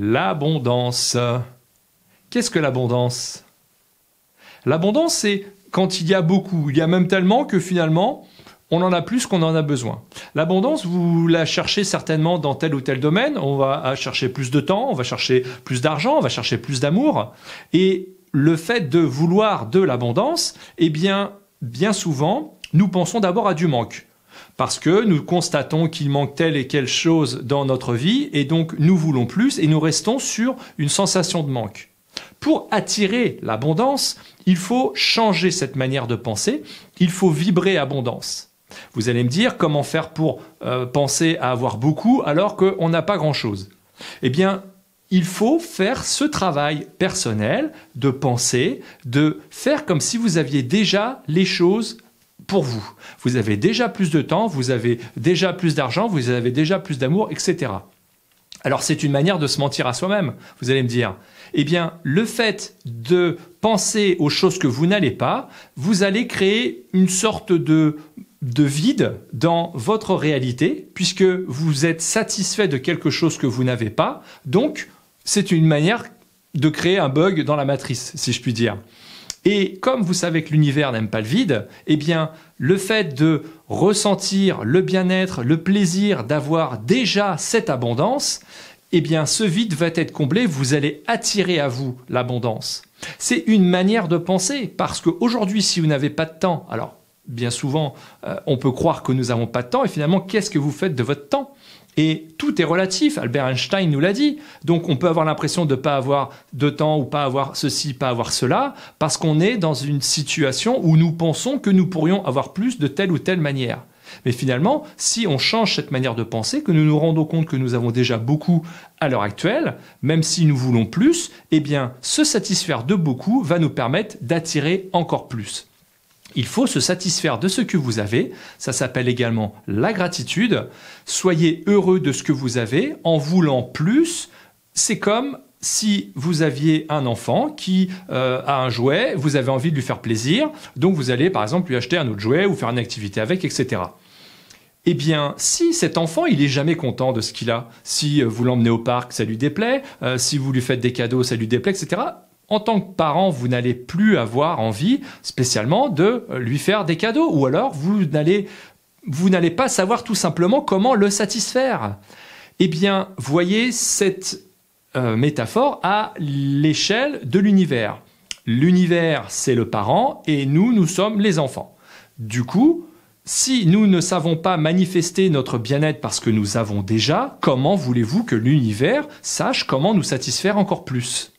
l'abondance. Qu'est-ce que l'abondance L'abondance, c'est quand il y a beaucoup. Il y a même tellement que finalement, on en a plus qu'on en a besoin. L'abondance, vous la cherchez certainement dans tel ou tel domaine. On va chercher plus de temps, on va chercher plus d'argent, on va chercher plus d'amour. Et le fait de vouloir de l'abondance, eh bien, bien souvent, nous pensons d'abord à du manque parce que nous constatons qu'il manque telle et quelle chose dans notre vie, et donc nous voulons plus, et nous restons sur une sensation de manque. Pour attirer l'abondance, il faut changer cette manière de penser, il faut vibrer abondance. Vous allez me dire comment faire pour euh, penser à avoir beaucoup alors qu'on n'a pas grand-chose. Eh bien, il faut faire ce travail personnel de penser, de faire comme si vous aviez déjà les choses pour vous. Vous avez déjà plus de temps, vous avez déjà plus d'argent, vous avez déjà plus d'amour, etc. Alors c'est une manière de se mentir à soi-même, vous allez me dire. Eh bien, le fait de penser aux choses que vous n'allez pas, vous allez créer une sorte de, de vide dans votre réalité, puisque vous êtes satisfait de quelque chose que vous n'avez pas. Donc, c'est une manière de créer un bug dans la matrice, si je puis dire. Et comme vous savez que l'univers n'aime pas le vide, eh bien, le fait de ressentir le bien-être, le plaisir d'avoir déjà cette abondance, eh bien, ce vide va être comblé, vous allez attirer à vous l'abondance. C'est une manière de penser, parce qu'aujourd'hui, si vous n'avez pas de temps, alors bien souvent, euh, on peut croire que nous n'avons pas de temps, et finalement, qu'est-ce que vous faites de votre temps et tout est relatif, Albert Einstein nous l'a dit. Donc on peut avoir l'impression de ne pas avoir de temps ou pas avoir ceci, pas avoir cela, parce qu'on est dans une situation où nous pensons que nous pourrions avoir plus de telle ou telle manière. Mais finalement, si on change cette manière de penser, que nous nous rendons compte que nous avons déjà beaucoup à l'heure actuelle, même si nous voulons plus, eh bien, se satisfaire de beaucoup va nous permettre d'attirer encore plus. Il faut se satisfaire de ce que vous avez. Ça s'appelle également la gratitude. Soyez heureux de ce que vous avez en voulant plus. C'est comme si vous aviez un enfant qui euh, a un jouet, vous avez envie de lui faire plaisir, donc vous allez par exemple lui acheter un autre jouet ou faire une activité avec, etc. Eh bien, si cet enfant, il est jamais content de ce qu'il a, si euh, vous l'emmenez au parc, ça lui déplaît, euh, si vous lui faites des cadeaux, ça lui déplaît, etc., en tant que parent, vous n'allez plus avoir envie spécialement de euh, lui faire des cadeaux, ou alors vous n'allez vous n'allez pas savoir tout simplement comment le satisfaire. Eh bien, voyez cette euh, métaphore à l'échelle de l'univers. L'univers, c'est le parent et nous, nous sommes les enfants. Du coup, si nous ne savons pas manifester notre bien-être parce que nous avons déjà, comment voulez-vous que l'univers sache comment nous satisfaire encore plus